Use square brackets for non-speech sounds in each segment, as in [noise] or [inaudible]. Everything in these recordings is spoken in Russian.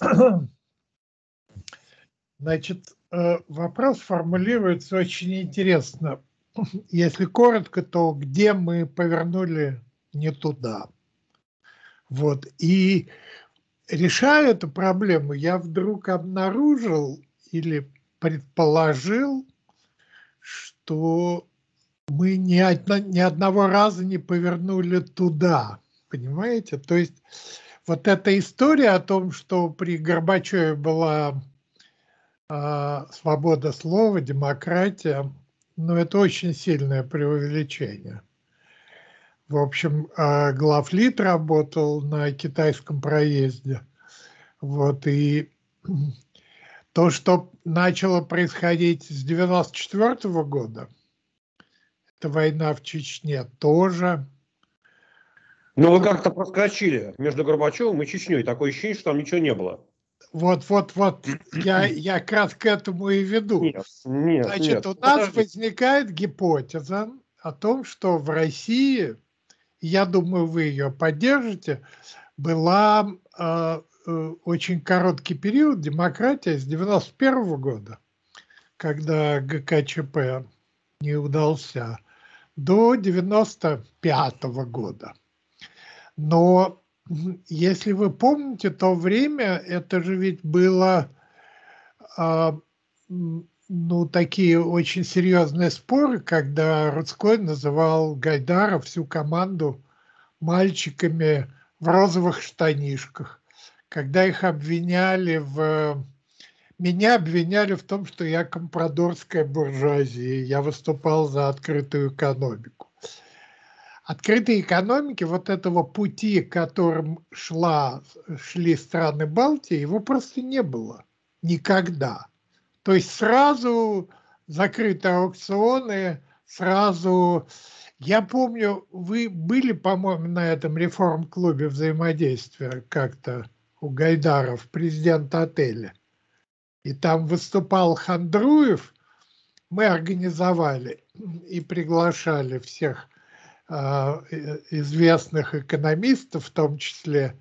[clears throat] Значит, э, вопрос формулируется очень интересно. [clears throat] Если коротко, то где мы повернули не туда. Вот. И решая эту проблему, я вдруг обнаружил или предположил, что мы ни, одно, ни одного раза не повернули туда. Понимаете? То есть вот эта история о том, что при Горбачеве была э, свобода слова, демократия, ну это очень сильное преувеличение. В общем, э, а, главлит работал на китайском проезде. Вот, и то, что начало происходить с 94 года, это война в Чечне тоже, но ну, вы как-то проскочили между Горбачевым и Чечней. Такое ощущение, что там ничего не было. Вот, вот, вот, [clears throat] я, я как к этому и веду. Нет, нет, Значит, нет. у нас Подожди. возникает гипотеза о том, что в России, я думаю, вы ее поддержите, была э, э, очень короткий период демократия с 91 года, когда ГКЧП не удался, до 95 года но если вы помните то время, это же ведь было э, ну, такие очень серьезные споры, когда Рудской называл Гайдара всю команду мальчиками в розовых штанишках, когда их обвиняли в... Меня обвиняли в том, что я компрадорская буржуазия, я выступал за открытую экономику открытой экономики, вот этого пути, которым шла, шли страны Балтии, его просто не было никогда. То есть сразу закрыты аукционы, сразу... Я помню, вы были, по-моему, на этом реформ-клубе взаимодействия как-то у Гайдаров, президента отеля. И там выступал Хандруев, мы организовали и приглашали всех а, э, известных экономистов в том числе.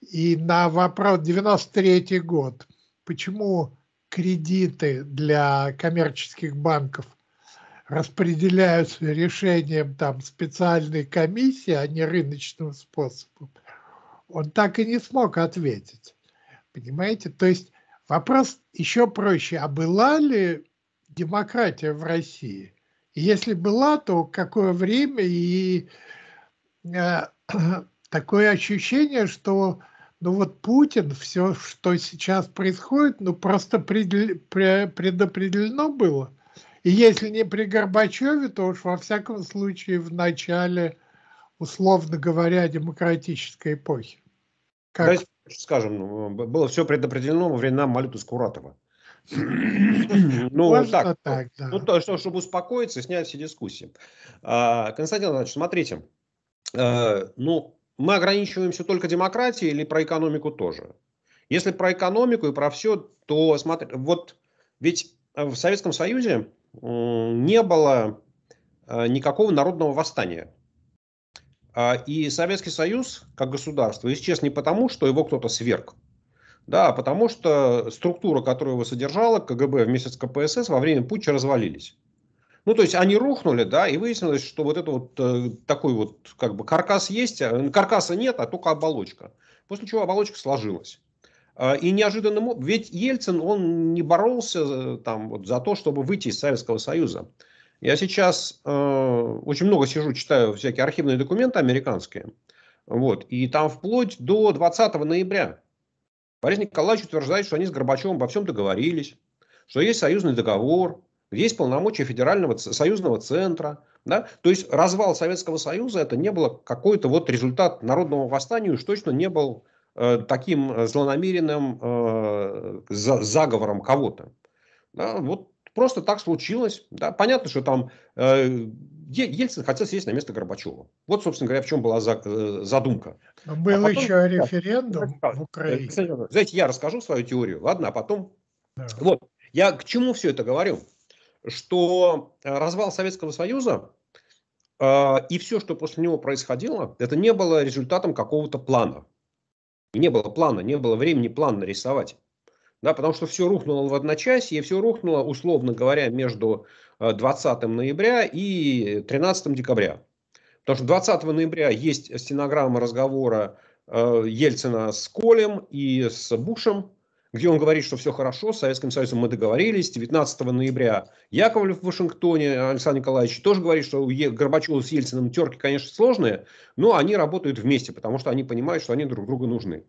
И на вопрос 93 год, почему кредиты для коммерческих банков распределяются решением там специальной комиссии, а не рыночным способом, он так и не смог ответить. Понимаете? То есть вопрос еще проще. А была ли демократия в России? Если была, то какое время и э, [clears throat] такое ощущение, что ну вот Путин, все, что сейчас происходит, ну просто предопределено было. И если не при Горбачеве, то уж во всяком случае в начале, условно говоря, демократической эпохи. Как... Давайте скажем, э, было все предопределено во времена Малюта Скуратова. Ну, Можно так, так да. ну, то, что, чтобы успокоиться снять все дискуссии. А, Константин Иванович, смотрите, а, ну, мы ограничиваемся только демократией или про экономику тоже? Если про экономику и про все, то смотрите, вот ведь в Советском Союзе не было а, никакого народного восстания. А, и Советский Союз, как государство, исчез не потому, что его кто-то сверг, да, потому что структура, которую его содержала, КГБ вместе с КПСС во время путча развалились. Ну, то есть они рухнули, да, и выяснилось, что вот это вот э, такой вот, как бы, каркас есть, а, каркаса нет, а только оболочка. После чего оболочка сложилась. А, и неожиданно, ведь Ельцин, он не боролся э, там вот за то, чтобы выйти из Советского Союза. Я сейчас э, очень много сижу, читаю всякие архивные документы американские, вот, и там вплоть до 20 ноября Борис Николаевич утверждает, что они с Горбачевым обо всем договорились, что есть союзный договор, есть полномочия федерального союзного центра. Да? То есть развал Советского Союза это не было какой-то вот результат народного восстания, уж точно не был э, таким э, злонамеренным э, за, заговором кого-то. Да? Вот просто так случилось. Да? Понятно, что там э, Ельцин хотел сесть на место Горбачева. Вот, собственно говоря, в чем была э, задумка. Но а был а потом... еще референдум да, в Украине. Знаете, я расскажу свою теорию, ладно, а потом... Да. Вот, я к чему все это говорю? Что э, развал Советского Союза э, и все, что после него происходило, это не было результатом какого-то плана. Не было плана, не было времени план нарисовать. Да, потому что все рухнуло в одночасье, и все рухнуло, условно говоря, между 20 э, ноября и 13 декабря. Потому что 20 ноября есть стенограмма разговора э, Ельцина с Колем и с Бушем, где он говорит, что все хорошо, с Советским Союзом мы договорились. 19 ноября Яковлев в Вашингтоне, Александр Николаевич тоже говорит, что у Горбачева с Ельциным терки, конечно, сложные, но они работают вместе, потому что они понимают, что они друг другу нужны.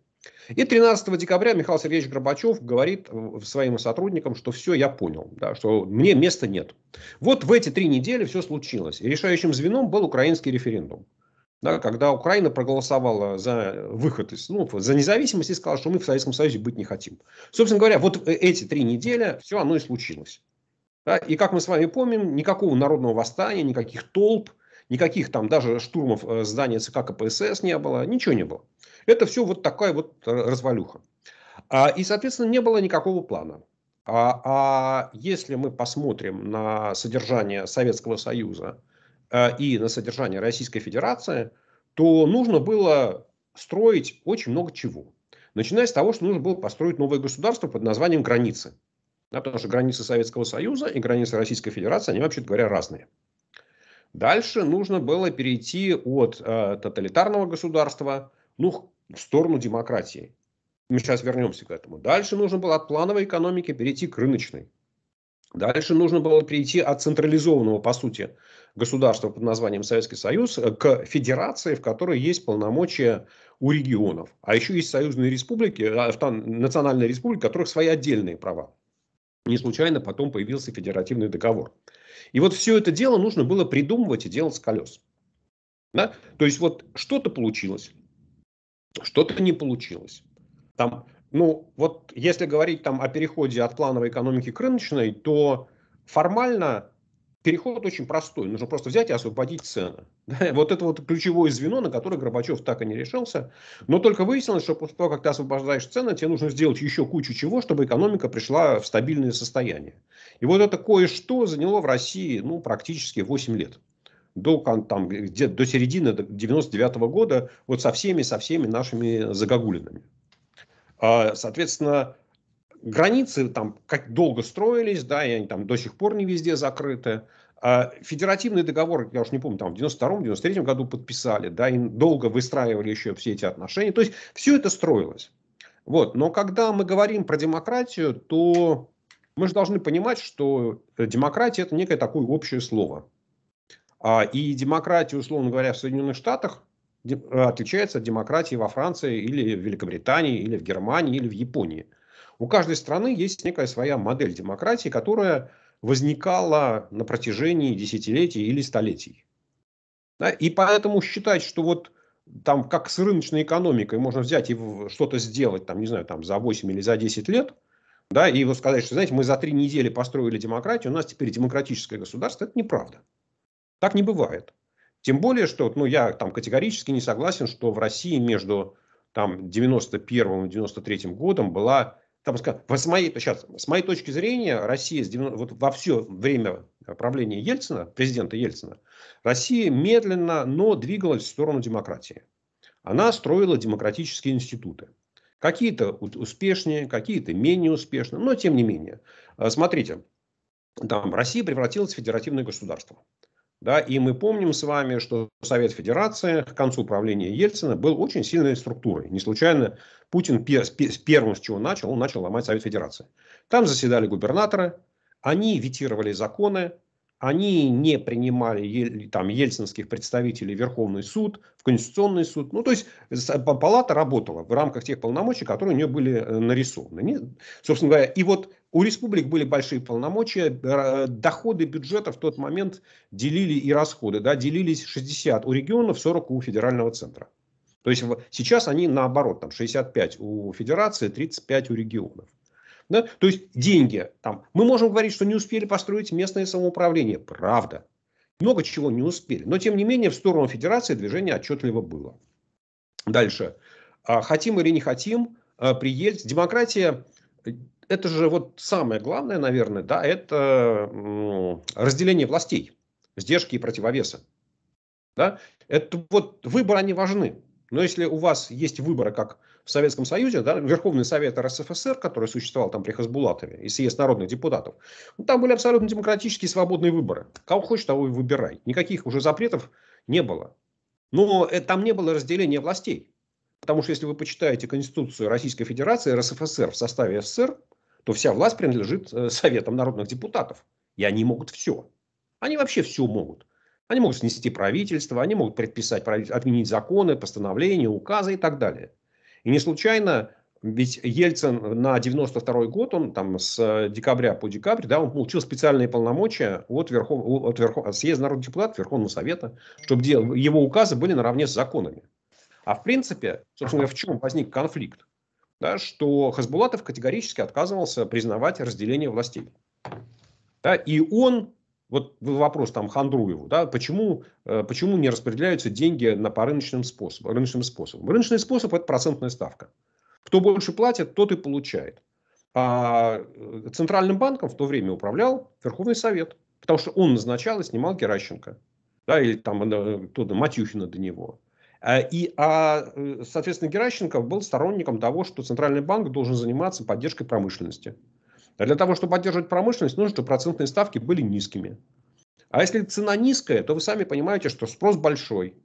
И 13 декабря Михаил Сергеевич Горбачев говорит э, своим сотрудникам, что все, я понял, да, что мне места нет. Вот в эти три недели все случилось. И решающим звеном был украинский референдум. Да, когда Украина проголосовала за выход из, ну, за независимость и сказала, что мы в Советском Союзе быть не хотим. Собственно говоря, вот э, эти три недели все оно и случилось. Да, и как мы с вами помним, никакого народного восстания, никаких толп, никаких там даже штурмов э, здания ЦК КПСС не было, ничего не было. Это все вот такая вот э, развалюха. А, и, соответственно, не было никакого плана. А, а если мы посмотрим на содержание Советского Союза а, и на содержание Российской Федерации, то нужно было строить очень много чего. Начиная с того, что нужно было построить новое государство под названием границы. Да, потому что границы Советского Союза и границы Российской Федерации, они, вообще говоря, разные. Дальше нужно было перейти от э, тоталитарного государства ну, в сторону демократии. Мы сейчас вернемся к этому. Дальше нужно было от плановой экономики перейти к рыночной. Дальше нужно было перейти от централизованного, по сути, государства под названием Советский Союз э, к федерации, в которой есть полномочия у регионов. А еще есть союзные республики, э, национальные республики, у которых свои отдельные права. Не случайно потом появился федеративный договор. И вот все это дело нужно было придумывать и делать с колес. Да? То есть вот что-то получилось, что-то не получилось. Там, ну, вот если говорить там о переходе от плановой экономики к рыночной, то формально переход очень простой. Нужно просто взять и освободить цены. [laughs] Да? Вот это вот ключевое звено, на которое Горбачев так и не решился. Но только выяснилось, что после того, как ты освобождаешь цены, тебе нужно сделать еще кучу чего, чтобы экономика пришла в стабильное состояние. И вот это кое-что заняло в России ну, практически 8 лет до, там, где, до середины 99 -го года вот со всеми, со всеми нашими загогулинами. А, соответственно, границы там как долго строились, да, и они там до сих пор не везде закрыты. А федеративный договор, я уж не помню, там в 92-93 году подписали, да, и долго выстраивали еще все эти отношения. То есть все это строилось. Вот. Но когда мы говорим про демократию, то мы же должны понимать, что э, демократия – это некое такое общее слово. А, и демократия, условно говоря, в Соединенных Штатах э, отличается от демократии во Франции или в Великобритании, или в Германии, или в Японии. У каждой страны есть некая своя модель демократии, которая возникала на протяжении десятилетий или столетий. И поэтому считать, что вот там как с рыночной экономикой можно взять и что-то сделать, там, не знаю, там за 8 или за 10 лет, да, и вот сказать, что, знаете, мы за три недели построили демократию, у нас теперь демократическое государство, это неправда. Так не бывает. Тем более, что ну, я там категорически не согласен, что в России между там, 91 и 93 годом была там, с, моей, сейчас, с моей точки зрения, Россия с 90, вот во все время правления Ельцина, президента Ельцина, Россия медленно, но двигалась в сторону демократии. Она строила демократические институты. Какие-то успешнее, какие-то менее успешные, но тем не менее. Э, смотрите, там Россия превратилась в федеративное государство. Да, и мы помним с вами, что Совет Федерации к концу правления Ельцина был очень сильной структурой. Не случайно Путин пер, первым, с чего начал, он начал ломать Совет Федерации. Там заседали губернаторы, они витировали законы, они не принимали там, ельцинских представителей в Верховный суд, в Конституционный суд. Ну, то есть палата работала в рамках тех полномочий, которые у нее были э, нарисованы. Не, собственно говоря, и вот у республик были большие полномочия, э, доходы бюджета в тот момент делили и расходы, да, делились 60 у регионов, 40 у федерального центра. То есть сейчас они наоборот, там 65 у федерации, 35 у регионов. Да? То есть деньги там. Мы можем говорить, что не успели построить местное самоуправление. Правда. Много чего не успели. Но тем не менее в сторону федерации движение отчетливо было. Дальше. А хотим или не хотим, э, приедет. Демократия э, это же вот самое главное, наверное, да, это ну, разделение властей, сдержки и противовеса. Да? Это вот выборы, они важны. Но если у вас есть выборы, как в Советском Союзе, да, Верховный Совет РСФСР, который существовал там при Хасбулатове, и съезд народных депутатов, ну, там были абсолютно демократические свободные выборы. Кого хочешь, того и выбирай. Никаких уже запретов не было. Но э, там не было разделения властей. Потому что если вы почитаете Конституцию Российской Федерации, РСФСР в составе СССР, то вся власть принадлежит э, Советам народных депутатов. И они могут все. Они вообще все могут. Они могут снести правительство, они могут предписать, отменить законы, постановления, указы и так далее. И не случайно, ведь Ельцин на 92 год, он там с э, декабря по декабрь, да, он получил специальные полномочия от, Верхов, от, Верхов, от Съезда народных депутатов Верховного Совета, чтобы его указы были наравне с законами. А в принципе, собственно в чем возник конфликт? Да, что Хасбулатов категорически отказывался признавать разделение властей. Да, и он, вот вопрос там Хандруеву, да, почему, э, почему не распределяются деньги на, по рыночным способам, рыночным способам? Рыночный способ – это процентная ставка. Кто больше платит, тот и получает. А э, Центральным банком в то время управлял Верховный Совет, потому что он назначал и снимал Геращенко. Да, или там кто-то э, Матюхина до него. Э, и, а, э, соответственно, Геращенков был сторонником того, что Центральный банк должен заниматься поддержкой промышленности. А для того, чтобы поддерживать промышленность, нужно, чтобы процентные ставки были низкими. А если цена низкая, то вы сами понимаете, что спрос большой.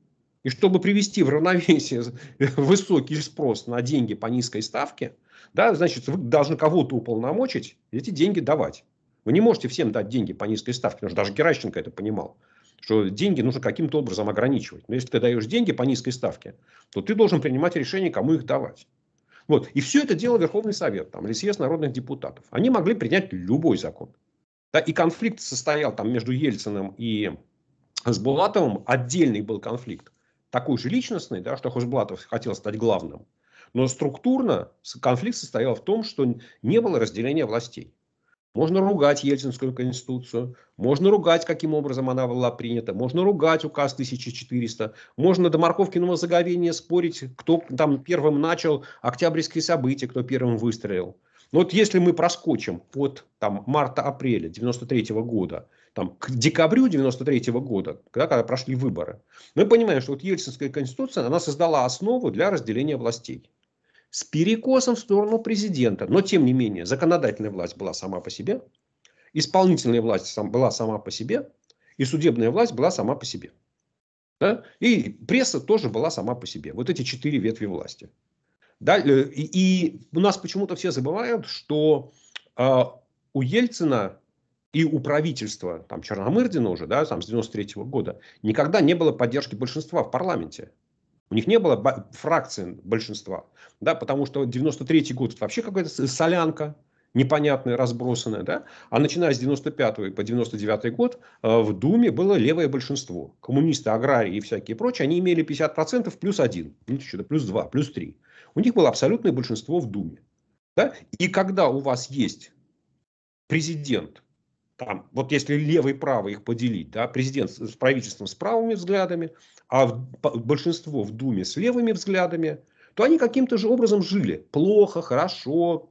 И чтобы привести в равновесие [laughs] высокий спрос на деньги по низкой ставке, да, значит, вы должны кого-то уполномочить эти деньги давать. Вы не можете всем дать деньги по низкой ставке, потому что даже Геращенко это понимал что деньги нужно каким-то образом ограничивать. Но если ты даешь деньги по низкой ставке, то ты должен принимать решение, кому их давать. Вот. И все это дело Верховный Совет там, или съезд народных депутатов. Они могли принять любой закон. Да, и конфликт состоял там между Ельциным и с Булатовым. Отдельный был конфликт. Такой же личностный, да, что Хужблатов хотел стать главным. Но структурно конфликт состоял в том, что не было разделения властей. Можно ругать Ельцинскую конституцию, можно ругать, каким образом она была принята, можно ругать указ 1400, можно до морковкиного заговения спорить, кто там первым начал октябрьские события, кто первым выстрелил. Но вот если мы проскочим от там, марта-апреля 93 -го года там, к декабрю 93 -го года, когда, когда прошли выборы, мы понимаем, что вот Ельцинская конституция она создала основу для разделения властей с перекосом в сторону президента. Но, тем не менее, законодательная власть была сама по себе, исполнительная власть была сама по себе, и судебная власть была сама по себе. Да? И пресса тоже была сама по себе. Вот эти четыре ветви власти. Да? Э, и, и у нас почему-то все забывают, что э, у Ельцина и у правительства там, Черномырдина уже да, там, с 93 года никогда не было поддержки большинства в парламенте. У них не было фракции большинства, да, потому что 93 год это вообще какая-то солянка, непонятная, разбросанная, да, а начиная с 95 по 99 год э, в Думе было левое большинство. Коммунисты, аграрии и всякие прочие, они имели 50% плюс 1, плюс два, плюс три. У них было абсолютное большинство в Думе. Да? И когда у вас есть президент, там, вот если левый и правый их поделить, да, президент с правительством с правыми взглядами, а в, большинство в Думе с левыми взглядами, то они каким-то же образом жили. Плохо, хорошо.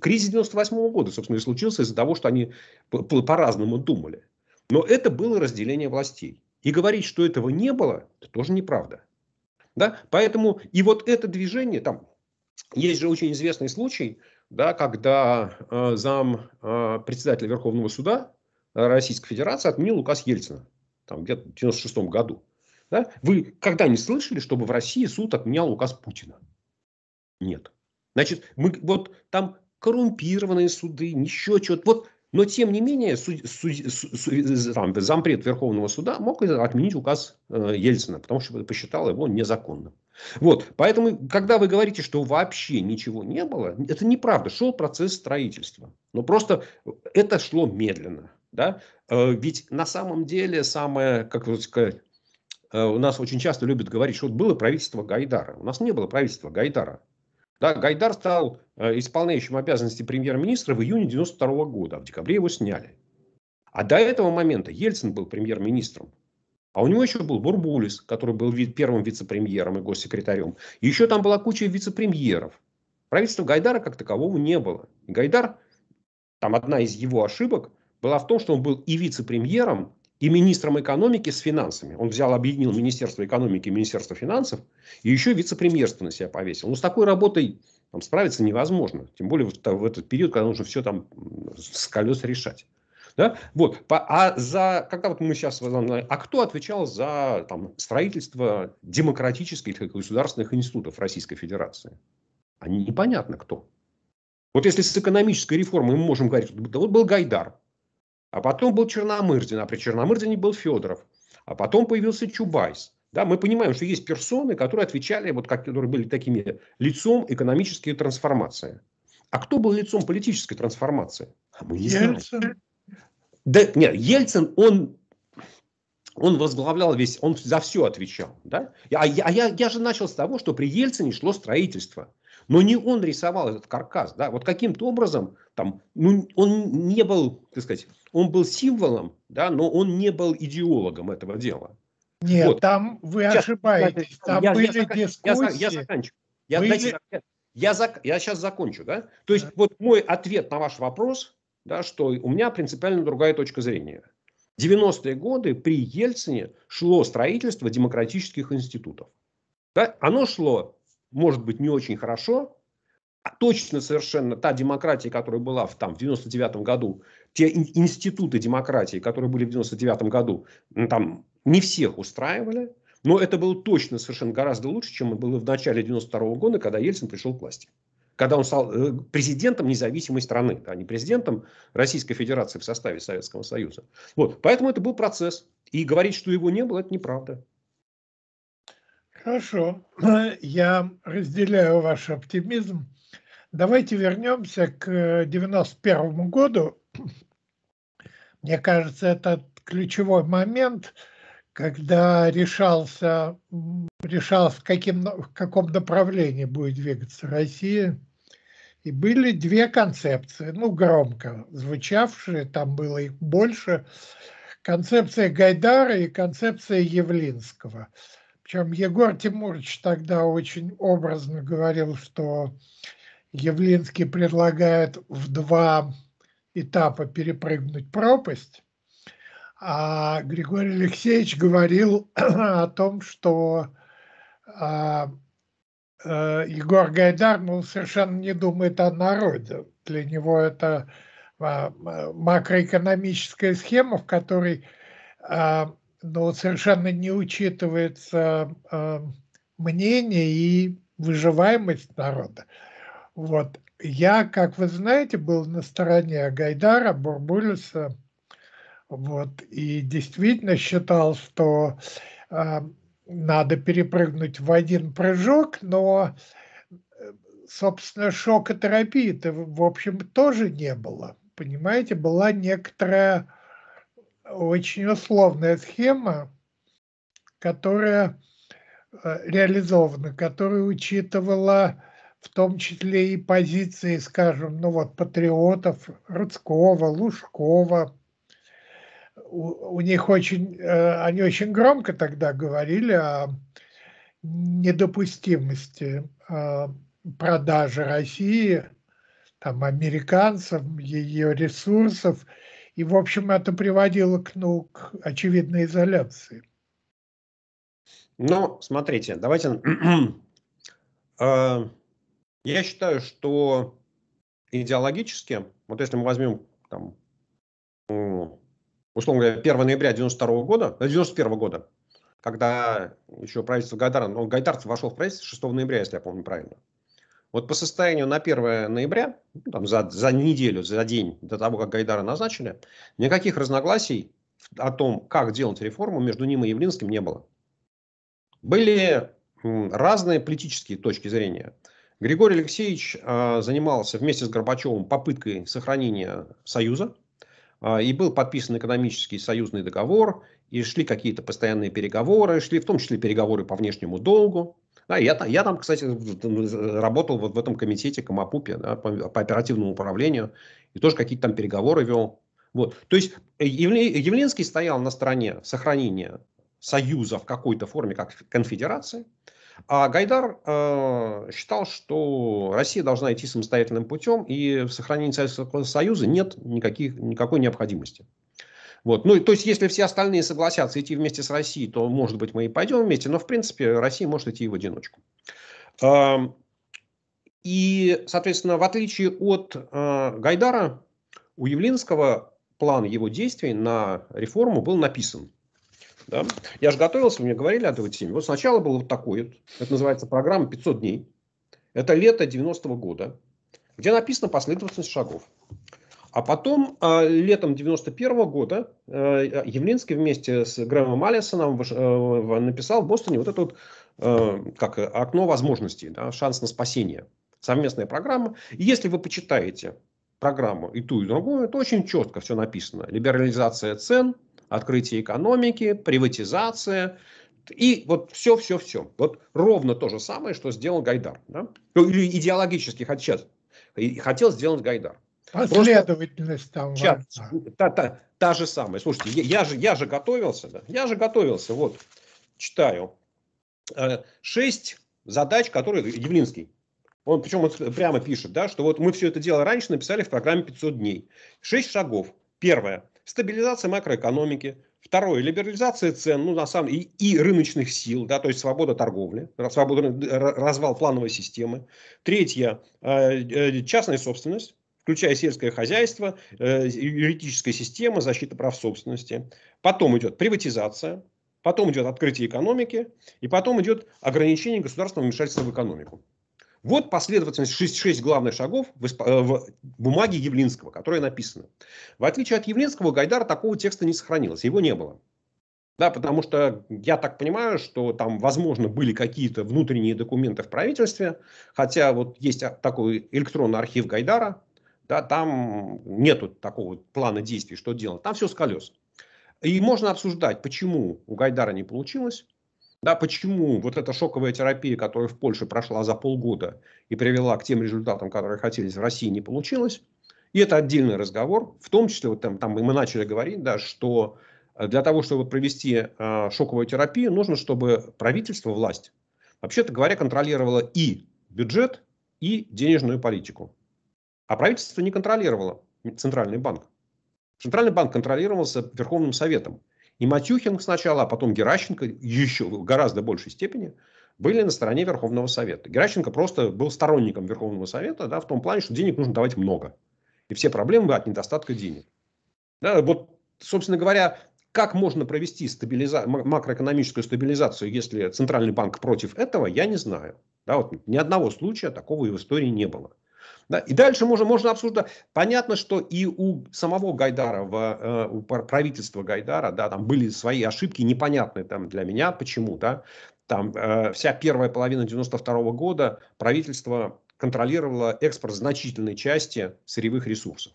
Кризис 98 -го года, собственно, и случился из-за того, что они по-разному думали. Но это было разделение властей. И говорить, что этого не было, это тоже неправда. Да? Поэтому и вот это движение, там есть же очень известный случай, да, когда э, зам э, председателя Верховного суда Российской Федерации отменил указ Ельцина, там где-то в 96 году. Да? Вы когда не слышали, чтобы в России суд отменял указ Путина? Нет. Значит, мы вот там коррумпированные суды, еще что-то. Вот, но тем не менее, суд, суд, суд, там, зампред Верховного суда мог отменить указ э, Ельцина, потому что посчитал его незаконным. Вот, поэтому, когда вы говорите, что вообще ничего не было, это неправда. Шел процесс строительства, но просто э, это шло медленно, да. Э, ведь на самом деле самое, как вот сказать, э, у нас очень часто любят говорить, что вот было правительство Гайдара. У нас не было правительства Гайдара. Да, Гайдар стал исполняющим обязанности премьер-министра в июне 92 года, а в декабре его сняли. А до этого момента Ельцин был премьер-министром. А у него еще был Бурбулис, который был первым вице-премьером и госсекретарем. еще там была куча вице-премьеров. Правительства Гайдара как такового не было. Гайдар, там одна из его ошибок была в том, что он был и вице-премьером, и министром экономики с финансами. Он взял, объединил Министерство экономики и Министерство финансов, и еще вице-премьерство на себя повесил. Но ну, с такой работой там, справиться невозможно. Тем более в, в этот период, когда нужно все там с колес решать. Да? Вот. А за, когда вот мы сейчас, а кто отвечал за там, строительство демократических и государственных институтов Российской Федерации? Они а непонятно кто. Вот если с экономической реформой мы можем говорить, да вот был Гайдар, а потом был Черномырдин, а при Черномырдине был Федоров, а потом появился Чубайс. Да, мы понимаем, что есть персоны, которые отвечали, вот, как которые были такими лицом экономической трансформации. А кто был лицом политической трансформации? А мы не Ельцин. знаем. Да, нет, Ельцин, он, он возглавлял весь, он за все отвечал. Да? А я, а я, я же начал с того, что при Ельцине шло строительство. Но не он рисовал этот каркас. Да? Вот каким-то образом там, ну, он не был, так сказать, он был символом, да, но он не был идеологом этого дела. Нет, вот. там вы сейчас, ошибаетесь. Там я, были я, дискуссии. Я, я заканчиваю. Я, были... дайте, я, зак... я сейчас закончу. Да? То есть да. вот мой ответ на ваш вопрос – да, что у меня принципиально другая точка зрения. 90-е годы при Ельцине шло строительство демократических институтов. Да? Оно шло, может быть, не очень хорошо, а точно совершенно та демократия, которая была в, там, в 99 году, те институты демократии, которые были в 99 году, там не всех устраивали, но это было точно совершенно гораздо лучше, чем было в начале 92 года, когда Ельцин пришел к власти когда он стал э, президентом независимой страны, а не президентом Российской Федерации в составе Советского Союза. Вот, поэтому это был процесс. И говорить, что его не было, это неправда. Хорошо, [clears throat] я разделяю ваш оптимизм. Давайте вернемся к 91 э, году. [clears throat] Мне кажется, это ключевой момент – когда решался, решался каким, в каком направлении будет двигаться Россия. И были две концепции, ну, громко звучавшие, там было их больше. Концепция Гайдара и концепция Явлинского. Причем Егор Тимурович тогда очень образно говорил, что Явлинский предлагает в два этапа перепрыгнуть пропасть, а Григорий Алексеевич говорил [clears throat] о том, что а, а, Егор Гайдар он ну, совершенно не думает о народе. Для него это а, макроэкономическая схема, в которой а, ну, совершенно не учитывается а, мнение и выживаемость народа. Вот. Я, как вы знаете, был на стороне Гайдара, Бурбулиса, вот, и действительно считал, что э, надо перепрыгнуть в один прыжок, но, э, собственно, шокотерапии-то, в общем, тоже не было. Понимаете, была некоторая очень условная схема, которая э, реализована, которая учитывала в том числе и позиции, скажем, ну вот патриотов Рудского, Лужкова, у, них очень, э, они очень громко тогда говорили о недопустимости э, продажи России, там, американцам, ее ресурсов. И, в общем, это приводило к, ну, к очевидной изоляции. Ну, смотрите, давайте... [clears throat] Э, я считаю, что идеологически, вот если мы возьмем там, условно говоря, 1 ноября 92 года, 91 э, года, когда еще правительство Гайдара, он ну, Гайдарцев вошел в правительство 6 ноября, если я помню правильно. Вот по состоянию на 1 ноября, ну, там, за, за неделю, за день до того, как Гайдара назначили, никаких разногласий о том, как делать реформу, между ним и Явлинским не было. Были разные политические точки зрения. Григорий Алексеевич э, занимался вместе с Горбачевым попыткой сохранения Союза, а, и был подписан экономический союзный договор, и шли какие-то постоянные переговоры, шли в том числе переговоры по внешнему долгу. Да, я, я там, кстати, работал вот в этом комитете Камапупе да, по, по оперативному управлению и тоже какие-то там переговоры вел. Вот. То есть Явлинский э, стоял на стороне сохранения союза в какой-то форме, как конфедерации, а Гайдар э, считал, что Россия должна идти самостоятельным путем, и в сохранении Советского Союза нет никаких, никакой необходимости. Вот. Ну, то есть, если все остальные согласятся идти вместе с Россией, то, может быть, мы и пойдем вместе, но, в принципе, Россия может идти и в одиночку. Эм, и, соответственно, в отличие от э, Гайдара, у Явлинского план его действий на реформу был написан. Да? Я же готовился, мне говорили о этой теме. Вот сначала было вот такое. Это называется программа «500 дней». Это лето 90-го года, где написано последовательность шагов. А потом, а, летом 91 го года, э, Явлинский вместе с Грэмом Алисоном э, написал в Бостоне вот это вот э, как, окно возможностей, да, шанс на спасение. Совместная программа. И если вы почитаете программу и ту, и другую, то очень четко все написано. Либерализация цен – открытие экономики, приватизация и вот все-все-все. Вот ровно то же самое, что сделал Гайдар. Да? Ну, или идеологически хотел, хотел сделать Гайдар. Последовательность Просто, там. важна. та, та, та же самая. Слушайте, я, я, же, я же готовился. Да? Я же готовился. Вот, читаю. Э, шесть задач, которые Явлинский. Он, причем он прямо пишет, да, что вот мы все это дело раньше написали в программе 500 дней. Шесть шагов. Первое. Стабилизация макроэкономики. Второе, либерализация цен, ну, на самом и, и рыночных сил, да, то есть свобода торговли, свобода, развал плановой системы. Третье, а, э, частная собственность включая сельское хозяйство, э, юридическая система, защита прав собственности. Потом идет приватизация, потом идет открытие экономики, и потом идет ограничение государственного вмешательства в экономику. Вот последовательность 6, 6 главных шагов в, э, в бумаге Явлинского, которая написана. В отличие от Явлинского, Гайдара такого текста не сохранилось, его не было. Да, потому что я так понимаю, что там, возможно, были какие-то внутренние документы в правительстве, хотя вот есть а, такой электронный архив Гайдара, да, там нету такого плана действий, что делать, там все с колес. И можно обсуждать, почему у Гайдара не получилось, да, почему вот эта шоковая терапия, которая в Польше прошла за полгода и привела к тем результатам, которые хотелись в России, не получилась? И это отдельный разговор, в том числе, вот там, там мы начали говорить, да, что э, для того, чтобы провести э, шоковую терапию, нужно, чтобы правительство, власть, вообще-то говоря, контролировала и бюджет, и денежную политику. А правительство не контролировало Центральный банк. Центральный банк контролировался Верховным Советом. И Матюхин сначала, а потом Геращенко еще в гораздо большей степени были на стороне Верховного Совета. Геращенко просто был сторонником Верховного Совета да, в том плане, что денег нужно давать много. И все проблемы от недостатка денег. Да, вот, собственно говоря, как можно провести стабилиза... макроэкономическую стабилизацию, если Центральный банк против этого, я не знаю. Да, вот ни одного случая такого и в истории не было. Да? И дальше можно, можно обсуждать. Понятно, что и у самого Гайдара, э, у правительства Гайдара, да, там были свои ошибки непонятные там для меня, почему, да. Там э, вся первая половина 92 -го года правительство контролировало экспорт значительной части сырьевых ресурсов.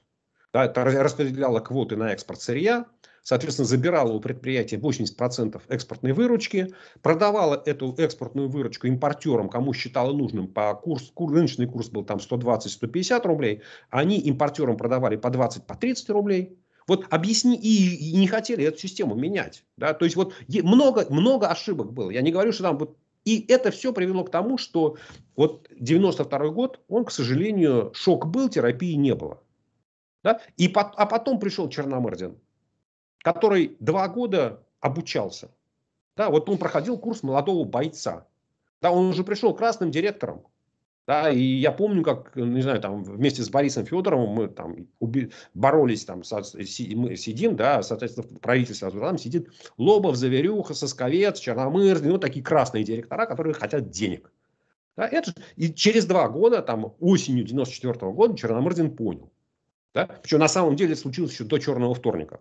Да, это распределяло квоты на экспорт сырья, соответственно, забирала у предприятия 80% экспортной выручки, продавала эту экспортную выручку импортерам, кому считала нужным, по курс, кур, рыночный курс был там 120-150 рублей, они импортерам продавали по 20-30 по 30 рублей, вот объясни, и, и не хотели эту систему менять. Да? То есть вот много, много ошибок было. Я не говорю, что там вот и это все привело к тому, что вот 92 год, он, к сожалению, шок был, терапии не было. Да? И, а потом пришел Черномырдин который два года обучался. Да, вот он проходил курс молодого бойца. Да, он уже пришел красным директором. Да, и я помню, как, не знаю, там вместе с Борисом Федоровым мы там уби- боролись, там со- си- мы сидим, да, соответственно, правительство правительстве, там сидит Лобов, Заверюха, Сосковец, Черномырный, ну, такие красные директора, которые хотят денег. Да, это, же и через два года, там, осенью 94 года Черномырдин понял. Да? Причем на самом деле случилось еще до черного вторника.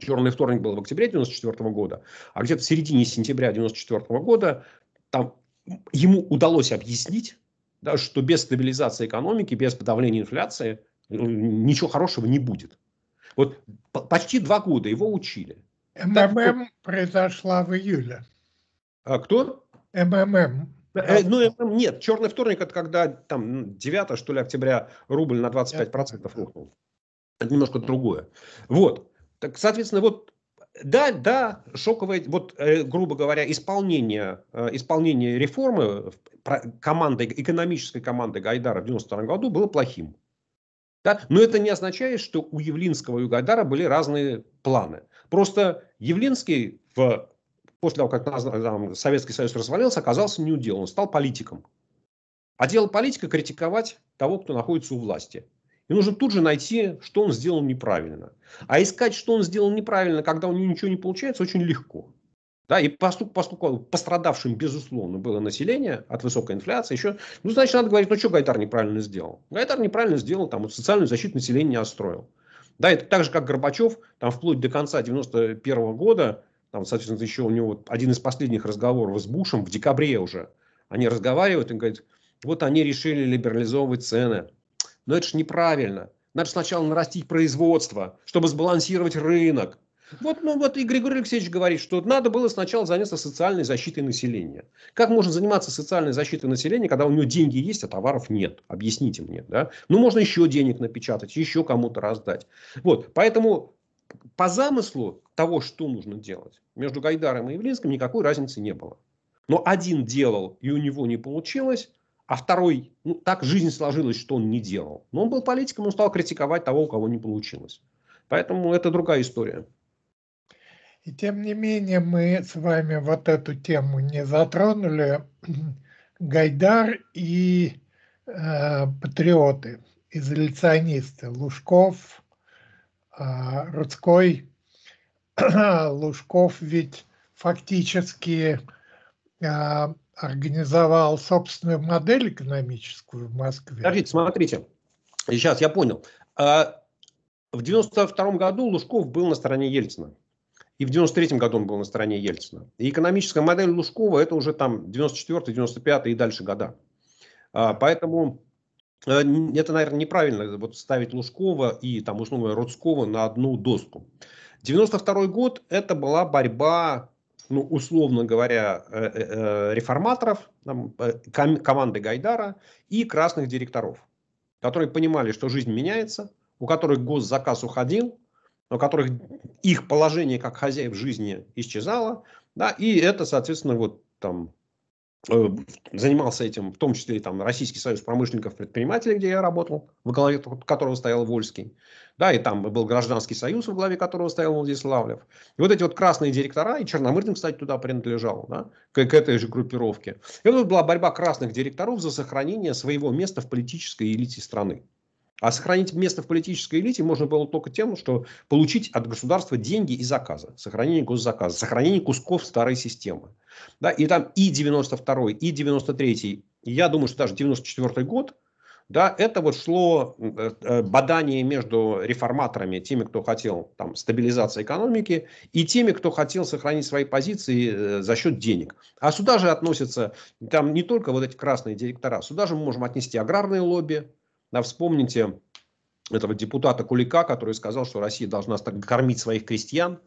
Черный вторник был в октябре 1994 года, а где-то в середине сентября 1994 года там ему удалось объяснить, да, что без стабилизации экономики, без подавления инфляции ну, ничего хорошего не будет. Вот почти два года его учили. МММ так, произошла в июле. А кто? МММ. Э, э ну, МММ нет. Черный вторник, это когда там 9, ну, что ли, октября рубль на 25% рухнул. Это немножко другое. Вот. Так, соответственно, вот да, да, шоковое, вот, э, грубо говоря, исполнение, э, исполнение реформы команды, экономической команды Гайдара в 92 году было плохим. Да? Но это не означает, что у Явлинского и у Гайдара были разные планы. Просто Явлинский в, после того, как там, Советский Союз развалился, оказался неудел, он стал политиком. А дело политика – критиковать того, кто находится у власти. И нужно тут же найти, что он сделал неправильно. А искать, что он сделал неправильно, когда у него ничего не получается, очень легко. Да, и поскольку, поскольку пострадавшим, безусловно, было население от высокой инфляции, еще, ну, значит, надо говорить, ну, что Гайдар неправильно сделал? Гайдар неправильно сделал, там, вот социальную защиту населения не отстроил. Да, это так же, как Горбачев, там, вплоть до конца 91 -го года, там, соответственно, еще у него вот один из последних разговоров с Бушем в декабре уже, они разговаривают, и говорят, вот они решили либерализовывать цены, но это же неправильно. Надо сначала нарастить производство, чтобы сбалансировать рынок. Вот, ну, вот Игорь Григорий Алексеевич говорит, что надо было сначала заняться социальной защитой населения. Как можно заниматься социальной защитой населения, когда у него деньги есть, а товаров нет? Объясните мне. Да? Ну, можно еще денег напечатать, еще кому-то раздать. Вот, поэтому по замыслу того, что нужно делать, между Гайдаром и Явлинским никакой разницы не было. Но один делал, и у него не получилось, а второй, ну, так жизнь сложилась, что он не делал. Но он был политиком, он стал критиковать того, у кого не получилось. Поэтому это другая история. И тем не менее мы с вами вот эту тему не затронули. [clears throat] Гайдар и э, патриоты, изоляционисты, Лужков, э, Рудской. [clears throat] Лужков ведь фактически э, организовал собственную модель экономическую в Москве. Подождите, смотрите. Сейчас я понял. А, в 92 году Лужков был на стороне Ельцина. И в 93 году он был на стороне Ельцина. И экономическая модель Лужкова – это уже там 94 95 и дальше года. А, поэтому э, это, наверное, неправильно вот ставить Лужкова и там условно Рудского на одну доску. 92 год – это была борьба ну, условно говоря, э, э, э, реформаторов, там, команды Гайдара и красных директоров, которые понимали, что жизнь меняется, у которых госзаказ уходил, у которых их положение как хозяев жизни исчезало, да, и это, соответственно, вот там Э, занимался этим, в том числе и там Российский союз промышленников-предпринимателей, где я работал, во главе которого стоял Вольский. Да, и там был гражданский союз, во главе которого стоял Владиславлев. И вот эти вот красные директора, и Черномырдин, кстати, туда принадлежал, да, к, к этой же группировке. И вот была борьба красных директоров за сохранение своего места в политической элите страны. А сохранить место в политической элите можно было только тем, что получить от государства деньги и заказы. Сохранение госзаказа, сохранение кусков старой системы. Да, и там и 92 и 93 я думаю, что даже 94 год, да, это вот шло э, э, бадание между реформаторами, теми, кто хотел там, стабилизации экономики, и теми, кто хотел сохранить свои позиции э, за счет денег. А сюда же относятся там не только вот эти красные директора, сюда же мы можем отнести аграрные лобби, а вспомните этого депутата Кулика, который сказал, что Россия должна кормить своих крестьян.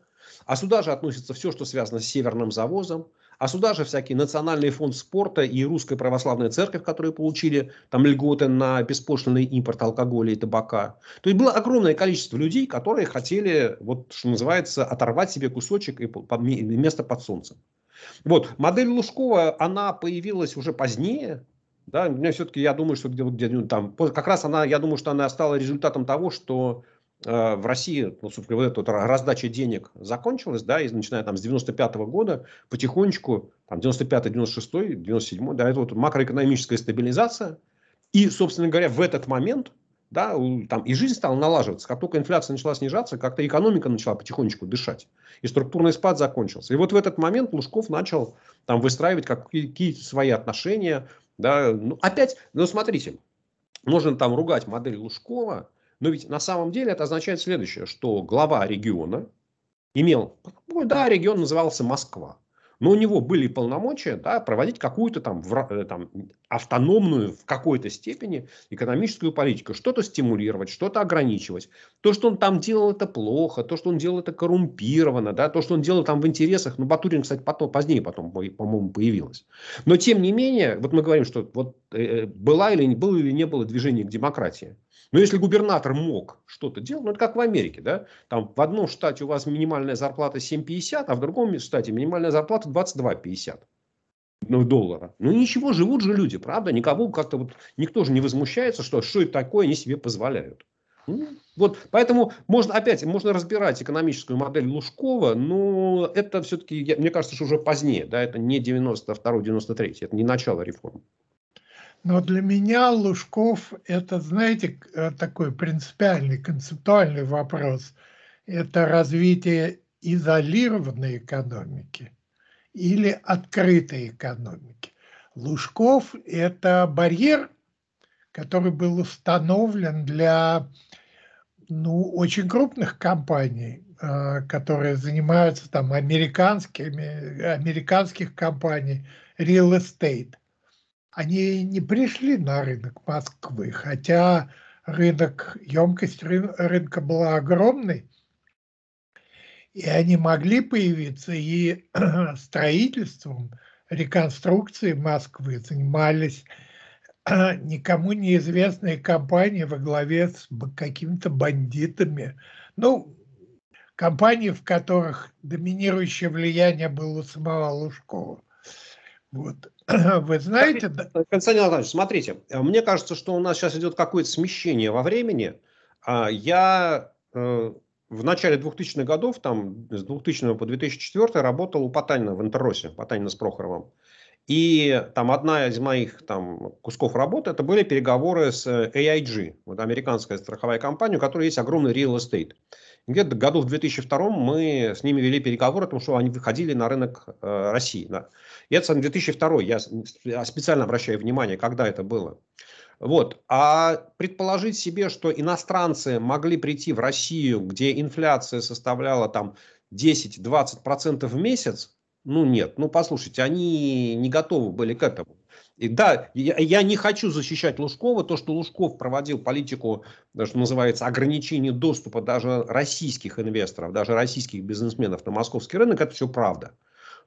А сюда же относится все, что связано с северным завозом. А сюда же всякие Национальный фонд спорта и Русская православная церковь, которые получили там льготы на беспошлинный импорт алкоголя и табака. То есть было огромное количество людей, которые хотели, вот что называется, оторвать себе кусочек и место под солнцем. Вот. Модель Лужкова, она появилась уже позднее, да, мне все-таки, я думаю, что где, то где ну, там, как раз она, я думаю, что она стала результатом того, что э, в России, ну, собственно, вот эта вот раздача денег закончилась, да, и начиная там с 95 -го года потихонечку, там, 95 96 97 да, это вот макроэкономическая стабилизация. И, собственно говоря, в этот момент, да, там и жизнь стала налаживаться. Как только инфляция начала снижаться, как-то экономика начала потихонечку дышать. И структурный спад закончился. И вот в этот момент Лужков начал там выстраивать какие-то свои отношения, да, ну, опять, ну смотрите, можно там ругать модель Лужкова, но ведь на самом деле это означает следующее, что глава региона имел, ну, да, регион назывался Москва, но у него были полномочия да, проводить какую-то там, в, э, там автономную в какой-то степени экономическую политику, что-то стимулировать, что-то ограничивать. То, что он там делал, это плохо, то, что он делал, это коррумпировано, да, то, что он делал там в интересах, ну, Батурин, кстати, потом, позднее потом, по-моему, появилась. Но, тем не менее, вот мы говорим, что вот э, э была или, было или не было движения к демократии. Но если губернатор мог что-то делать, ну это как в Америке, да, там в одном штате у вас минимальная зарплата 7,50, а в другом штате минимальная зарплата 22,50 ну, доллара. Ну ничего, живут же люди, правда? Никого как-то вот, никто же не возмущается, что что это такое они себе позволяют. Ну, вот, поэтому можно опять можно разбирать экономическую модель Лужкова, но это все-таки, мне кажется, что уже позднее, да, это не 92-93, это не начало реформ. Но для меня Лужков – это, знаете, э, такой принципиальный, концептуальный вопрос. Это развитие изолированной экономики или открытой экономики. Лужков – это барьер, который был установлен для ну, очень крупных компаний, э, которые занимаются там американскими, американских компаний, real estate они не пришли на рынок Москвы, хотя рынок, емкость рынка была огромной, и они могли появиться и [clears throat] строительством, реконструкцией Москвы занимались [clears throat] никому неизвестные компании во главе с какими-то бандитами. Ну, компании, в которых доминирующее влияние было у самого Лужкова. Вот. [clears throat] Вы знаете... Константин Анатольевич, смотрите, мне кажется, что у нас сейчас идет какое-то смещение во времени. А, я э, в начале 2000-х годов, там, с 2000 по 2004 работал у Потанина в Интерросе, Потанина с Прохоровым. И там одна из моих там, кусков работы, это были переговоры с э, AIG, вот американская страховая компания, у которой есть огромный real estate. Где-то году в 2002 мы с ними вели переговоры о том, что они выходили на рынок э, России. Да. Это 2002, я а, специально обращаю внимание, когда это было. Вот. А предположить себе, что иностранцы могли прийти в Россию, где инфляция составляла там 10-20% в месяц, ну нет, ну послушайте, они не готовы были к этому. И да, я, я не хочу защищать Лужкова, то, что Лужков проводил политику, э, что называется, ограничения доступа даже российских инвесторов, даже российских бизнесменов на московский рынок, это все правда.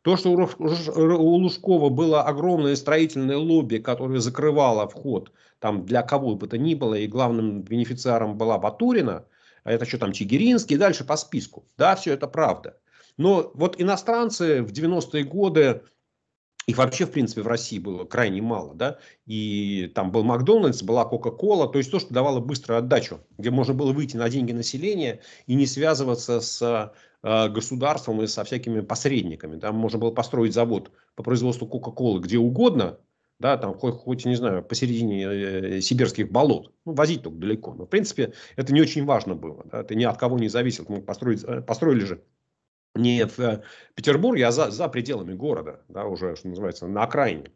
То, что у Лужкова было огромное строительное лобби, которое закрывало вход там, для кого бы то ни было, и главным бенефициаром была Батурина, а это что там Чигиринский, и дальше по списку. Да, все это правда. Но вот иностранцы в 90-е годы, их вообще, в принципе, в России было крайне мало, да, и там был Макдональдс, была Кока-Кола, то есть то, что давало быструю отдачу, где можно было выйти на деньги населения и не связываться с Э, государством и со всякими посредниками. Там можно было построить завод по производству Кока-Колы где угодно, да, там хоть, хоть, не знаю, посередине э, сибирских болот, ну, возить только далеко. Но, в принципе, это не очень важно было, да, это ни от кого не зависит. Мы построить, э, построили же не в э, Петербурге, а за, за пределами города, да, уже, что называется, на окраине.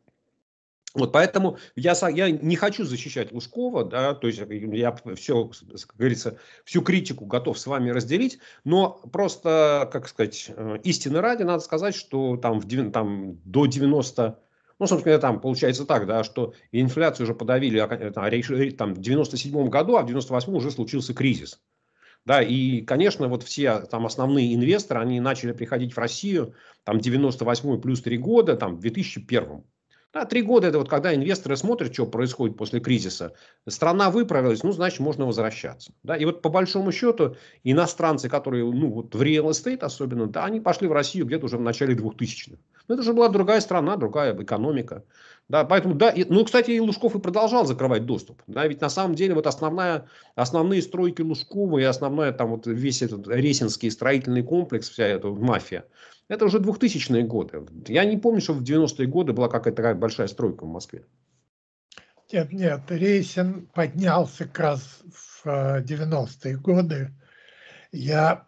Вот поэтому я, я не хочу защищать Лужкова, да, то есть э, я все, как говорится, всю критику готов с вами разделить, но просто, как сказать, э, истины ради надо сказать, что там, в, там до 90 ну, собственно, там получается так, да, что инфляцию уже подавили а, э, там, в 97 году, а в 98 уже случился кризис. Да, и, конечно, вот все там основные инвесторы, они начали приходить в Россию там 98 плюс 3 года, там в 2001 да, три года это вот когда инвесторы смотрят, что происходит после кризиса. Страна выправилась, ну, значит, можно возвращаться. Да? И вот по большому счету иностранцы, которые ну, вот в real estate особенно, да, они пошли в Россию где-то уже в начале 2000-х. Но это уже была другая страна, другая экономика. Да, поэтому, да, и, ну, кстати, и Лужков и продолжал закрывать доступ. Да, ведь на самом деле вот основная, основные стройки Лужкова и основная там вот весь этот Ресинский строительный комплекс, вся эта мафия, это уже 2000-е годы. Я не помню, что в 90-е годы была какая-то такая большая стройка в Москве. Нет, нет, Рейсин поднялся как раз в 90-е э, годы. Я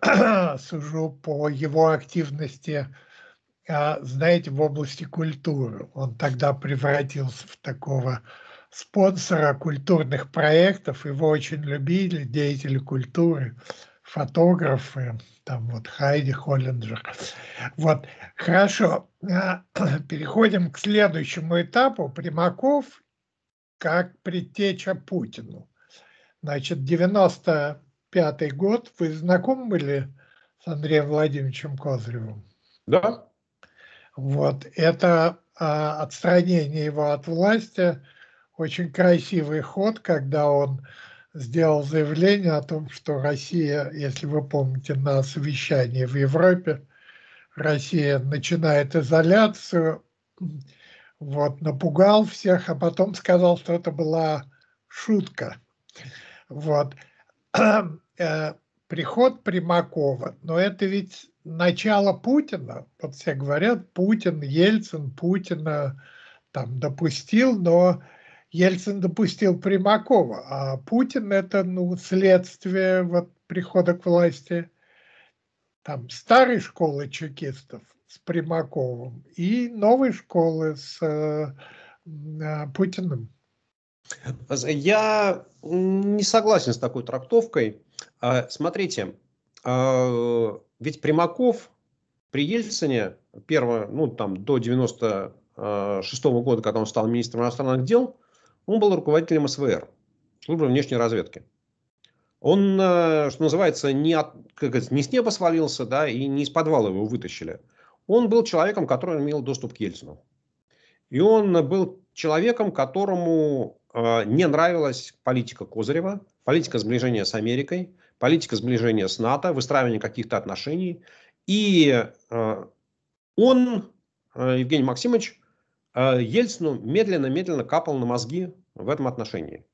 [clears throat] сужу по его активности а, знаете, в области культуры. Он тогда превратился в такого спонсора культурных проектов. Его очень любили деятели культуры, фотографы, там вот Хайди Холлинджер. Вот, хорошо. А, [clears throat] переходим к следующему этапу. Примаков как предтеча Путину. Значит, 95 год. Вы знакомы были с Андреем Владимировичем Козыревым? Да, вот это а, отстранение его от власти очень красивый ход, когда он сделал заявление о том, что Россия, если вы помните, на совещании в Европе, Россия начинает изоляцию, вот, напугал всех, а потом сказал, что это была шутка. Вот. [clears throat] Э, приход Примакова, но это ведь начало Путина. Вот все говорят, Путин, Ельцин, Путина там допустил, но Ельцин допустил Примакова, а Путин это ну, следствие вот прихода к власти там старой школы чекистов с Примаковым и новой школы с э, э, Путиным. Я не согласен с такой трактовкой. А, смотрите, а, ведь Примаков при Ельцине первого, ну там до 96 -го года, когда он стал министром иностранных дел, он был руководителем СВР, службы внешней разведки. Он, э, что называется, не, от, как это, не с неба свалился, да, и не из подвала его вытащили. Он был человеком, который имел доступ к Ельцину. И он был человеком, которому э, не нравилась политика Козырева, политика сближения с Америкой, политика сближения с НАТО, выстраивание каких-то отношений. И э, он, э, Евгений Максимович, э, Ельцину медленно-медленно капал на мозги в этом отношении.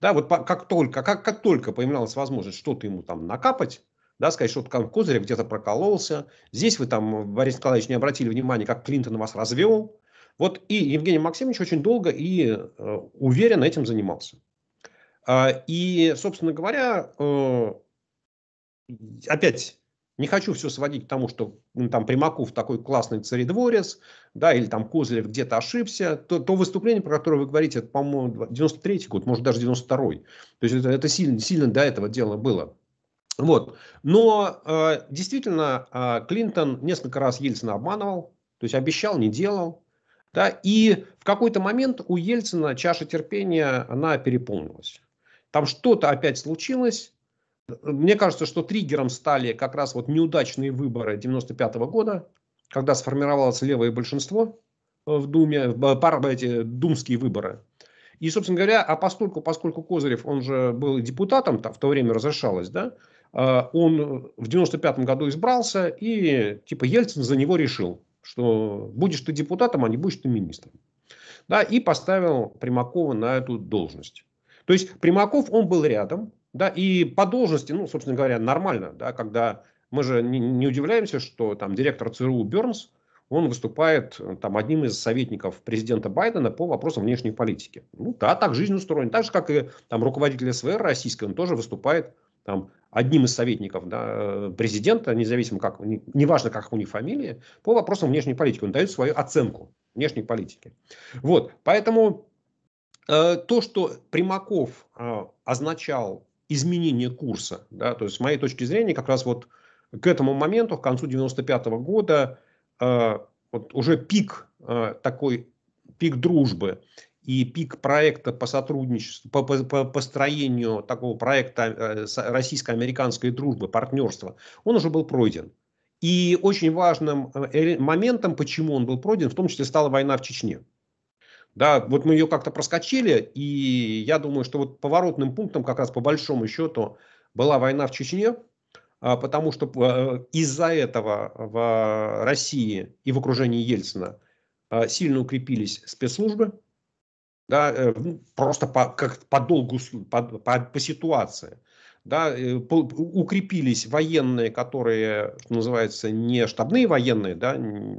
Да, вот как только, как, как только появлялась возможность что-то ему там накапать, да, сказать, что там Козырев где-то прокололся, здесь вы там, Борис Николаевич, не обратили внимания, как Клинтон вас развел. Вот и Евгений Максимович очень долго и уверенно этим занимался. А, и, собственно говоря, э, опять не хочу все сводить к тому, что ну, там Примаков такой классный царедворец, да, или там Козлев где-то ошибся. То, то выступление, про которое вы говорите, это, по-моему, 93-й год, может, даже 92-й. То есть это, это сильно, сильно до этого дело было. Вот. Но э, действительно, э, Клинтон несколько раз Ельцина обманывал, то есть обещал, не делал. Да, и в какой-то момент у Ельцина чаша терпения, она переполнилась. Там что-то опять случилось. Мне кажется, что триггером стали как раз вот неудачные выборы 95 -го года, когда сформировалось левое большинство э, в Думе, э, пар, эти думские выборы. И, собственно говоря, а поскольку, поскольку Козырев, он же был депутатом, там, в то время разрешалось, да, э, он в 95 году избрался, и типа Ельцин за него решил, что будешь ты депутатом, а не будешь ты министром. Да, и поставил Примакова на эту должность. То есть Примаков, он был рядом, да, и по должности, ну, собственно говоря, нормально, да, когда мы же не, не удивляемся, что там директор ЦРУ Бернс, он выступает э, там одним из советников президента Байдена по вопросам внешней политики. Ну да, так жизнь устроена. Так же, как и там руководитель СВР российский, он тоже выступает там одним из советников да, э, президента, независимо как, неважно как у них фамилия, по вопросам внешней политики. Он дает свою оценку внешней политики. Вот, поэтому Э, то, что Примаков э, означал изменение курса, да, то есть с моей точки зрения как раз вот к этому моменту, к концу 95 года, э, вот уже пик такой, пик дружбы и пик проекта по сотрудничеству, по, по, по построению такого проекта российско-американской дружбы, партнерства, он уже был пройден. И очень важным моментом, почему он был пройден, в том числе стала война в Чечне. Да, вот мы ее как-то проскочили, и я думаю, что вот поворотным пунктом как раз по большому счету была война в Чечне, а, потому что а, из-за этого в России и в окружении Ельцина а, сильно укрепились спецслужбы, да, э, ну, просто по, как, по долгу, по, по, по ситуации да, э, укрепились военные, которые, что называется, не штабные военные, да,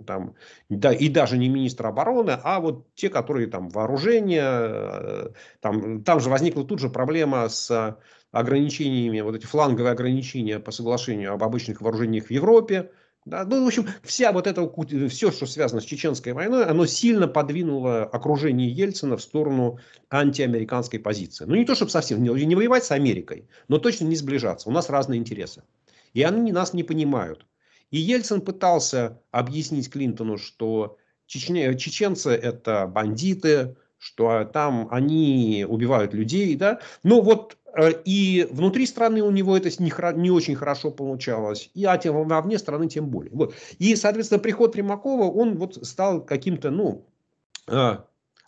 там, да, и даже не министр обороны, а вот те, которые там вооружение, э, там, там же возникла тут же проблема с ограничениями, вот эти фланговые ограничения по соглашению об обычных вооружениях в Европе, да? Ну, в общем, вся вот это, э, все, что связано с чеченской войной, оно сильно подвинуло окружение Ельцина в сторону антиамериканской позиции. Ну, не то, чтобы совсем не, не воевать с Америкой, но точно не сближаться. У нас разные интересы. И они нас не понимают. И Ельцин пытался объяснить Клинтону, что чечне, э, чеченцы – это бандиты, что а, там они убивают людей, да. Но вот э, и внутри страны у него это не, не очень хорошо получалось, и, а тем вне страны тем более. Вот. И, соответственно, приход Примакова, он вот стал каким-то, ну, э,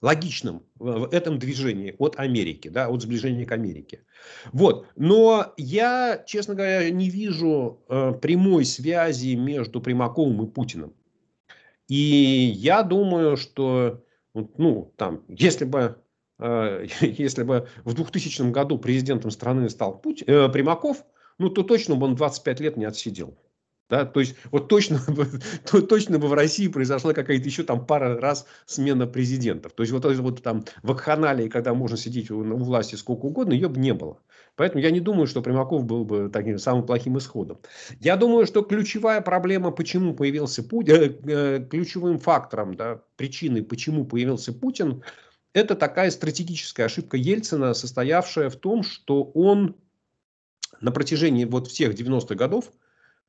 логичным в этом движении от Америки, да, от сближения к Америке. Вот. Но я, честно говоря, не вижу э, прямой связи между Примаковым и Путиным. И я думаю, что ну, там, если бы э, [laughs] если бы в 2000 году президентом страны стал Путь, э, Примаков, ну то точно бы он 25 лет не отсидел. Да, то есть вот точно, [laughs] бы, то, точно бы в России произошла какая-то еще там пара раз смена президентов. То есть вот это вот там вакханалии, когда можно сидеть у, у власти сколько угодно, ее бы не было. Поэтому я не думаю, что Примаков был бы таким самым плохим исходом. Я думаю, что ключевая проблема, почему появился Путин, э, э, ключевым фактором, да, причиной, почему появился Путин, это такая стратегическая ошибка Ельцина, состоявшая в том, что он на протяжении вот всех 90-х годов,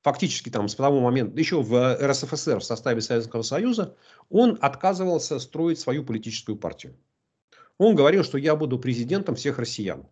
фактически там с того момента, еще в РСФСР в составе Советского Союза, он отказывался строить свою политическую партию. Он говорил, что я буду президентом всех россиян.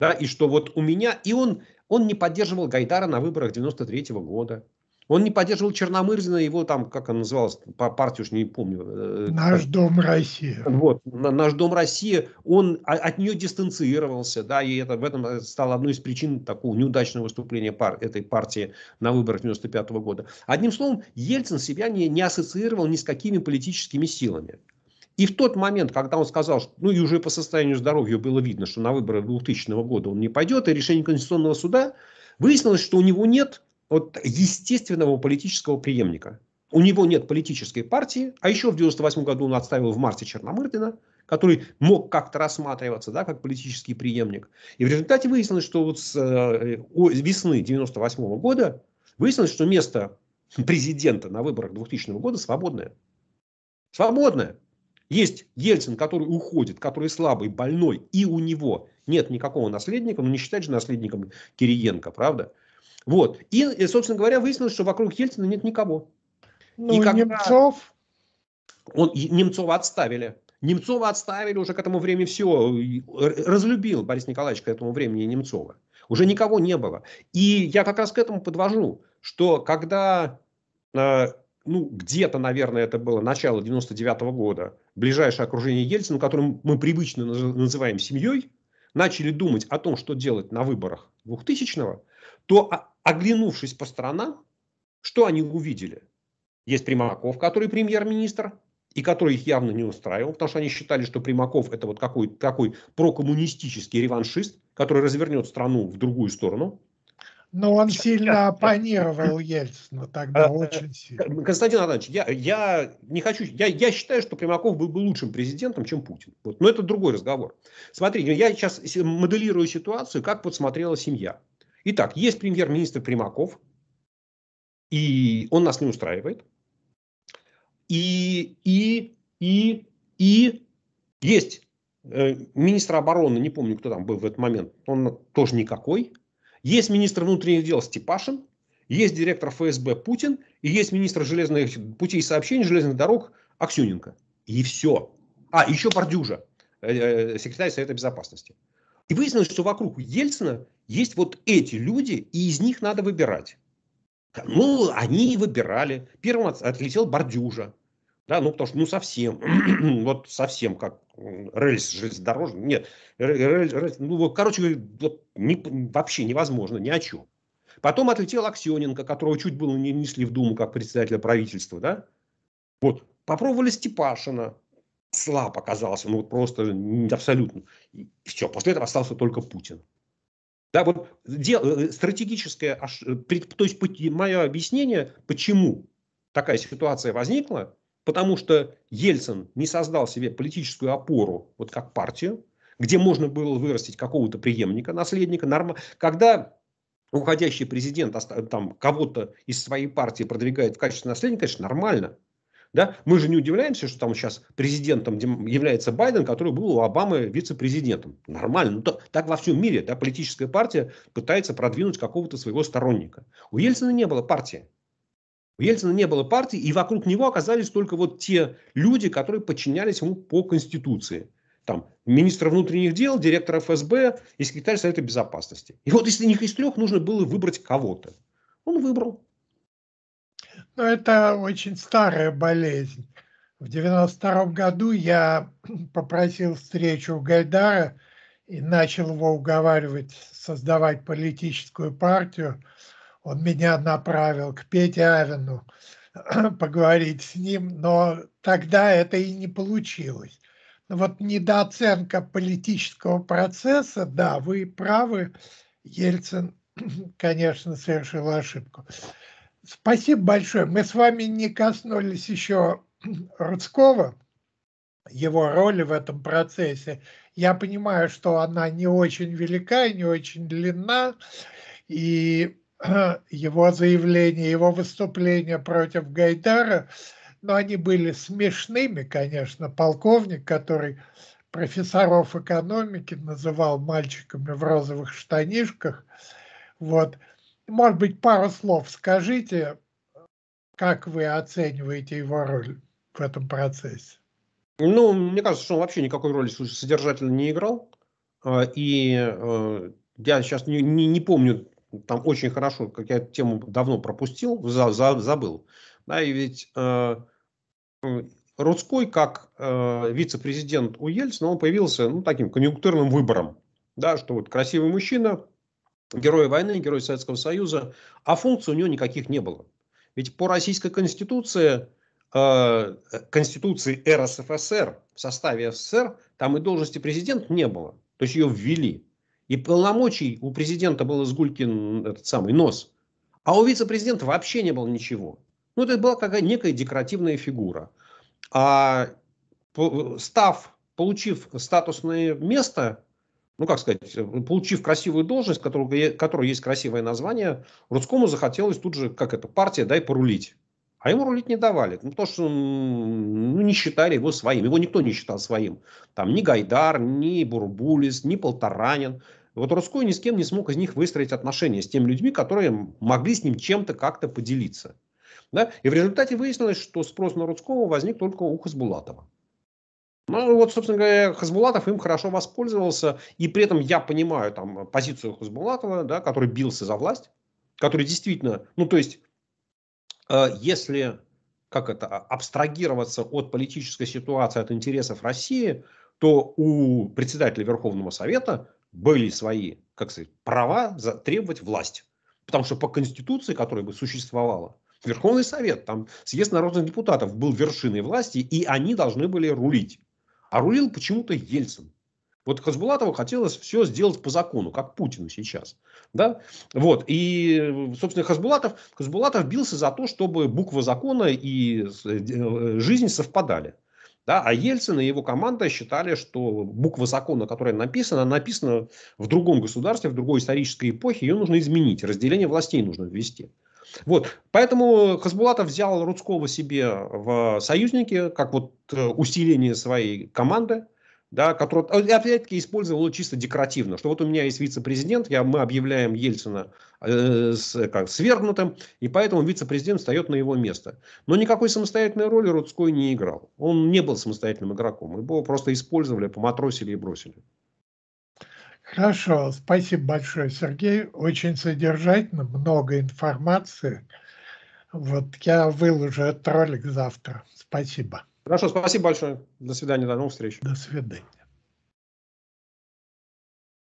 Да, и что вот у меня... И он, он не поддерживал Гайдара на выборах 93 -го года. Он не поддерживал Черномырзина его там, как она называлась, по партию уж не помню. Э, э, наш дом России Вот, наш дом России он а, от нее дистанцировался, да, и это в этом э, стало одной из причин такого неудачного выступления пар, этой партии на выборах 95 -го года. Одним словом, Ельцин себя не, не ассоциировал ни с какими политическими силами. И в тот момент, когда он сказал, что, ну и уже по состоянию здоровья было видно, что на выборы 2000 года он не пойдет, и решение Конституционного суда, выяснилось, что у него нет вот естественного политического преемника. У него нет политической партии, а еще в 98 году он отставил в марте Черномырдина, который мог как-то рассматриваться, да, как политический преемник. И в результате выяснилось, что вот с э, весны 98 -го года выяснилось, что место президента на выборах 2000 года свободное. Свободное. Есть Ельцин, который уходит, который слабый, больной, и у него нет никакого наследника, ну не считать же наследником Кириенко, правда? Вот. И, э, собственно говоря, выяснилось, что вокруг Ельцина нет никого. Ну, и как Немцов? Он, Немцова отставили. Немцова отставили уже к этому времени все. Э, разлюбил Борис Николаевич к этому времени Немцова. Уже никого не было. И я как раз к этому подвожу, что когда э, ну, где-то, наверное, это было начало 99 года, ближайшее окружение Ельцина, которым мы привычно называем семьей, начали думать о том, что делать на выборах 2000-го, то, а, оглянувшись по сторонам, что они увидели? Есть Примаков, который премьер-министр, и который их явно не устраивал, потому что они считали, что Примаков это вот какой, такой прокоммунистический реваншист, который развернет страну в другую сторону. Но он сильно оппонировал Ельцину тогда, а, очень сильно. Э, Константин Анатольевич, я, я не хочу, я, я считаю, что Примаков был бы лучшим президентом, чем Путин. Вот. Но это другой разговор. Смотри, я сейчас моделирую ситуацию, как подсмотрела семья. Итак, есть премьер-министр Примаков, и он нас не устраивает. И, и, и, и есть э, министр обороны, не помню, кто там был в этот момент, он тоже никакой. Есть министр внутренних дел Степашин, есть директор ФСБ Путин и есть министр железных путей сообщений, железных дорог Аксюненко. И все. А, еще Бордюжа, э, э, секретарь Совета Безопасности. И выяснилось, что вокруг Ельцина есть вот эти люди, и из них надо выбирать. Ну, они и выбирали. Первым отлетел Бордюжа. Да, ну, потому что, ну, совсем, [clears throat] вот совсем как рельс железнодорожный, нет, рельс, рельс, ну, короче, вот, не, вообще невозможно, ни о чем. Потом отлетел Аксененко, которого чуть было не несли в Думу как председателя правительства, да? Вот, попробовали Степашина, слаб оказался, ну, вот просто абсолютно. И все, после этого остался только Путин. Да, вот дел, э, э, стратегическое, то есть мое объяснение, почему такая ситуация возникла, потому что Ельцин не создал себе политическую опору, вот как партию, где можно было вырастить какого-то преемника, наследника. Норм... Когда уходящий президент там кого-то из своей партии продвигает в качестве наследника, конечно, нормально. Да? Мы же не удивляемся, что там сейчас президентом является Байден, который был у Обамы вице-президентом. Нормально. Ну, так, так во всем мире да, политическая партия пытается продвинуть какого-то своего сторонника. У Ельцина не было партии. У Ельцина не было партии, и вокруг него оказались только вот те люди, которые подчинялись ему по Конституции. Там министр внутренних дел, директор ФСБ и секретарь Совета Безопасности. И вот из них из трех нужно было выбрать кого-то. Он выбрал. Но ну, это очень старая болезнь. В 92 году я [clears throat] попросил встречу у Гайдара и начал его уговаривать создавать политическую партию – он меня направил к Пете Авину [clears throat] поговорить с ним, но тогда это и не получилось. Вот недооценка политического процесса, да, вы правы, Ельцин, [clears throat] конечно, совершил ошибку. Спасибо большое. Мы с вами не коснулись еще [clears throat] Рудского, его роли в этом процессе. Я понимаю, что она не очень велика и не очень длинна, и [clears throat] его заявления, его выступления против Гайдара, но они были смешными, конечно. Полковник, который профессоров экономики называл мальчиками в розовых штанишках, вот. Может быть, пару слов скажите, как вы оцениваете его роль в этом процессе? Ну, мне кажется, что он вообще никакой роли содержательно не играл. А, и э, я сейчас не, не, не помню там очень хорошо, как я эту тему давно пропустил, за, за, забыл. Да, и ведь э, Рудской, как э, вице-президент у Ельцина, он появился ну, таким конъюнктурным выбором. Да, что вот красивый мужчина, герой войны, герой Советского Союза, а функций у него никаких не было. Ведь по российской конституции, э, конституции РСФСР в составе СССР, там и должности президента не было. То есть ее ввели. И полномочий у президента был Изгулькин этот самый нос. А у вице-президента вообще не было ничего. Ну, это была какая некая декоративная фигура. А став, получив статусное место, ну, как сказать, получив красивую должность, которую, которой есть красивое название, Рудскому захотелось тут же, как это, партия, дай порулить. А ему рулить не давали, ну, то что ну, не считали его своим. Его никто не считал своим. Там ни Гайдар, ни Бурбулис, ни Полторанин. Вот Роско ни с кем не смог из них выстроить отношения с теми людьми, которые могли с ним чем-то как-то поделиться. Да? И в результате выяснилось, что спрос на Рудского возник только у Хасбулатова. Ну, вот, собственно говоря, Хасбулатов им хорошо воспользовался, и при этом я понимаю там позицию Хасбулатова, да, который бился за власть, который действительно, ну, то есть, э, если, как это, а, абстрагироваться от политической ситуации, от интересов России, то у председателя Верховного Совета были свои, как сказать, права требовать власть. Потому что по Конституции, которая бы существовала, Верховный Совет, там съезд народных депутатов был вершиной власти, и они должны были рулить. А рулил почему-то Ельцин. Вот Хасбулатову хотелось все сделать по закону, как Путину сейчас. Да? Вот. И, собственно, Хасбулатов, Хасбулатов бился за то, чтобы буква закона и э, э, жизнь совпадали. Да? А Ельцин и его команда считали, что буква закона, которая написана, написана в другом государстве, в другой исторической эпохе, ее нужно изменить, разделение властей нужно ввести. Вот. Поэтому Хасбулатов взял Рудского себе в союзники, как вот э, усиление своей команды да, который, а, опять-таки, использовал чисто декоративно, что вот у меня есть вице-президент, я, мы объявляем Ельцина э, с, как, свергнутым, и поэтому вице-президент встает на его место. Но никакой самостоятельной роли Рудской не играл. Он не был самостоятельным игроком, его просто использовали, поматросили и бросили. Хорошо, спасибо большое, Сергей. Очень содержательно, много информации. Вот я выложу этот ролик завтра. Спасибо. Хорошо, спасибо большое. До свидания, до новых встреч. До свидания.